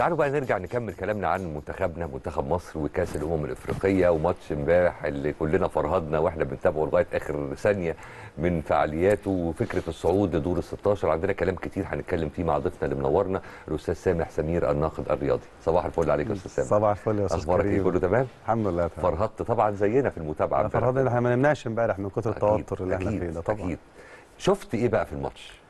تعالوا بقى نرجع نكمل كلامنا عن منتخبنا منتخب مصر وكاس الامم الافريقيه وماتش امبارح اللي كلنا فرهدنا واحنا بنتابعه لغايه اخر ثانيه من فعالياته وفكره الصعود لدور ال 16 عندنا كلام كتير هنتكلم فيه مع ضيفنا اللي منورنا الاستاذ سامح سمير الناقد الرياضي صباح الفل عليك يا استاذ سامح صباح الفل يا استاذ اخبارك ايه كله تمام الحمد لله تمام فرهدت طبعا زينا في المتابعه فرهدنا احنا ما نمناش امبارح من كتر التوتر اللي احنا فيه ده طبعا اكيد شفت ايه بقى في الماتش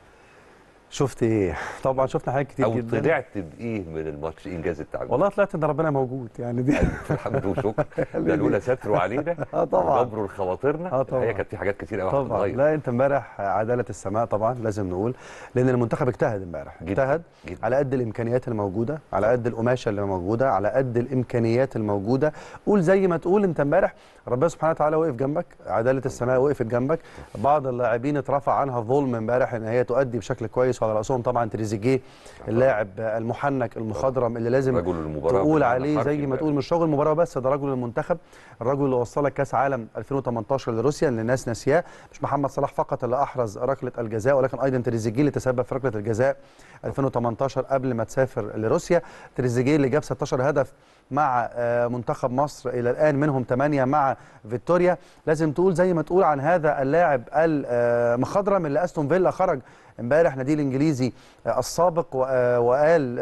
شفت ايه طبعا شفنا حاجات كتير جدا او طلعت بايه من الماتش إيه انجاز التعبير والله طلعت ان ربنا موجود يعني دي الحمد وشكر ده لولا ستره علينا اه طبعا جبره لخواطرنا اه طبعا هي كانت في حاجات كتير قوي طبعا هتتغير لا انت امبارح عداله السماء طبعا لازم نقول لان المنتخب اجتهد امبارح اجتهد على قد الامكانيات الموجوده على قد القماشه اللي موجوده على قد الامكانيات الموجوده قول زي ما تقول انت امبارح ربنا سبحانه وتعالى وقف جنبك عداله السماء وقفت جنبك بعض اللاعبين اترفع عنها ظلم امبارح ان هي تؤدي بشكل كويس على راسهم طبعا تريزيجيه اللاعب المحنك المخضرم اللي لازم رجل المباراه تقول عليه زي ما يعني. تقول مش رجل المباراه بس ده رجل المنتخب الرجل اللي وصلك كاس عالم 2018 لروسيا اللي الناس ناسياه مش محمد صلاح فقط اللي احرز ركله الجزاء ولكن ايضا تريزيجيه اللي تسبب في ركله الجزاء 2018 قبل ما تسافر لروسيا تريزيجيه اللي جاب 16 هدف مع آه، منتخب مصر الى الان منهم 8 مع فيكتوريا لازم تقول زي ما تقول عن هذا اللاعب المخضرم آه، اللي استون فيلا خرج امبارح نادي الانجليزي آه، السابق وقال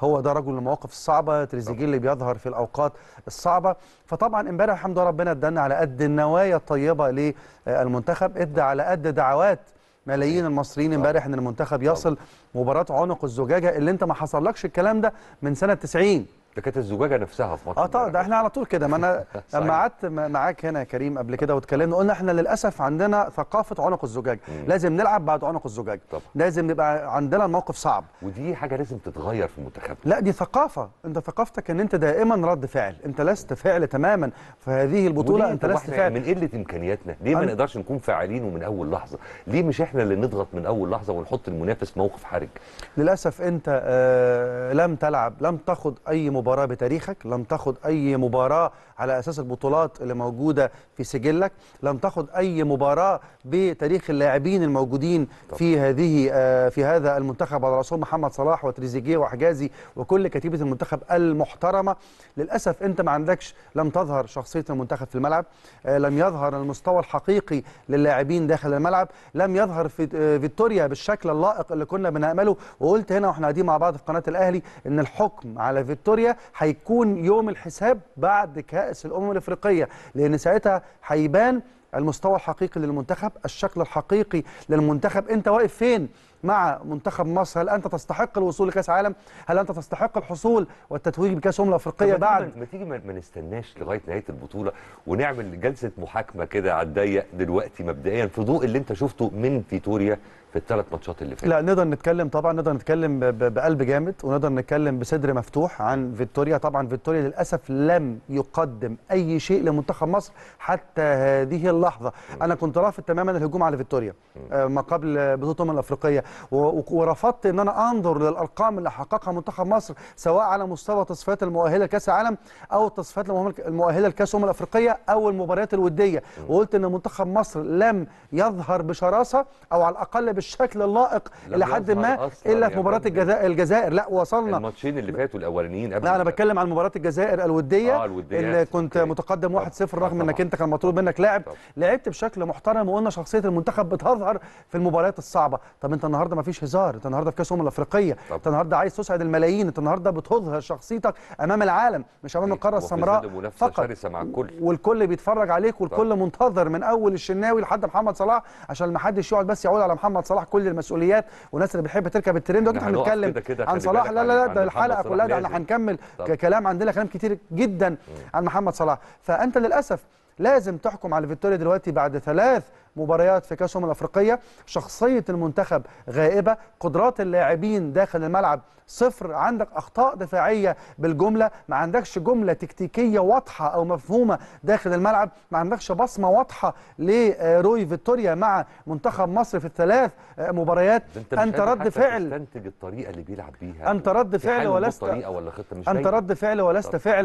هو ده رجل المواقف الصعبه تريزيجيه اللي بيظهر في الاوقات الصعبه فطبعا امبارح الحمد لله ربنا ادانا على قد النوايا الطيبه للمنتخب ادى على قد دعوات ملايين المصريين امبارح ان المنتخب يصل مباراه عنق الزجاجه اللي انت ما حصلكش الكلام ده من سنه 90 ده كانت الزجاجه نفسها في مصر اه طبعا ده احنا على طول كده ما انا لما قعدت معاك هنا يا كريم قبل كده واتكلمنا قلنا احنا للاسف عندنا ثقافه عنق الزجاج مم. لازم نلعب بعد عنق الزجاج طبعا. لازم نبقى عندنا الموقف صعب ودي حاجه لازم تتغير في المنتخب لا دي ثقافه انت ثقافتك ان انت دائما رد فعل انت لست فعل تماما في هذه البطوله انت لست فعل من قله امكانياتنا ليه ما نقدرش نكون فاعلين ومن اول لحظه ليه مش احنا اللي نضغط من اول لحظه ونحط المنافس موقف حرج للاسف انت آه لم تلعب لم تاخد اي مباراه بتاريخك لم تاخد اي مباراه على اساس البطولات اللي موجوده في سجلك لم تاخد اي مباراه بتاريخ اللاعبين الموجودين في هذه آه، في هذا المنتخب على راسهم محمد صلاح وتريزيجيه وحجازي وكل كتيبه المنتخب المحترمه للاسف انت ما عندكش لم تظهر شخصيه المنتخب في الملعب آه، لم يظهر المستوى الحقيقي للاعبين داخل الملعب لم يظهر في آه، فيتوريا بالشكل اللائق اللي كنا بنامله وقلت هنا واحنا قاعدين مع بعض في قناه الاهلي ان الحكم على فيتوريا هيكون يوم الحساب بعد كاس الامم الافريقيه لان ساعتها هيبان المستوى الحقيقي للمنتخب الشكل الحقيقي للمنتخب انت واقف فين مع منتخب مصر هل انت تستحق الوصول لكاس عالم هل انت تستحق الحصول والتتويج بكاس امم الافريقيه بعد ما تيجي ما نستناش لغايه نهايه البطوله ونعمل جلسه محاكمه كده على الضيق دلوقتي مبدئيا في ضوء اللي انت شفته من فيتوريا في الثلاث ماتشات اللي فاتت لا نقدر نتكلم طبعا نقدر نتكلم بقلب جامد ونقدر نتكلم بصدر مفتوح عن فيتوريا طبعا فيتوريا للاسف لم يقدم اي شيء لمنتخب مصر حتى هذه اللحظه انا كنت رافض تماما الهجوم على فيتوريا آه، ما قبل بطوله الافريقيه ورفضت ان انا انظر للارقام اللي حققها منتخب مصر سواء على مستوى التصفيات المؤهله لكاس العالم او التصفيات المؤهله لكاس الامم الافريقيه او المباريات الوديه وقلت ان منتخب مصر لم يظهر بشراسه او على الاقل بالشكل اللائق الى حد ما الا في مباراه الجزائر الجزائر لا وصلنا الماتشين اللي فاتوا الاولانيين قبل لا انا بتكلم عن مباراه الجزائر الوديه آه اللي كنت أوكي. متقدم 1-0 رغم انك انت كان مطلوب منك لاعب لعبت بشكل محترم وقلنا شخصيه المنتخب بتظهر في المباريات الصعبه طب انت النهارده النهارده مفيش هزار انت النهارده في كاس الامم الافريقيه انت النهارده عايز تسعد الملايين انت النهارده بتظهر شخصيتك امام العالم مش امام إيه، القاره السمراء فقط مع الكل. والكل بيتفرج عليك والكل طب. منتظر من اول الشناوي لحد محمد صلاح عشان ما حدش يقعد بس يقول على محمد صلاح كل المسؤوليات والناس اللي بتحب تركب الترند احنا بنتكلم عن صلاح لا لا لا ده الحلقه كلها ده احنا هنكمل كلام عندنا كلام كتير جدا عن محمد صلاح فانت للاسف لازم تحكم على فيتوريا دلوقتي بعد ثلاث مباريات في كاس الامم الافريقيه شخصيه المنتخب غائبه قدرات اللاعبين داخل الملعب صفر عندك اخطاء دفاعيه بالجمله ما عندكش جمله تكتيكيه واضحه او مفهومه داخل الملعب ما عندكش بصمه واضحه لروي فيتوريا مع منتخب مصر في الثلاث مباريات انت, أنت رد فعل انت الطريقه اللي بيلعب بيها انت رد فعل ولست ولا انت رد فعل ولست فعل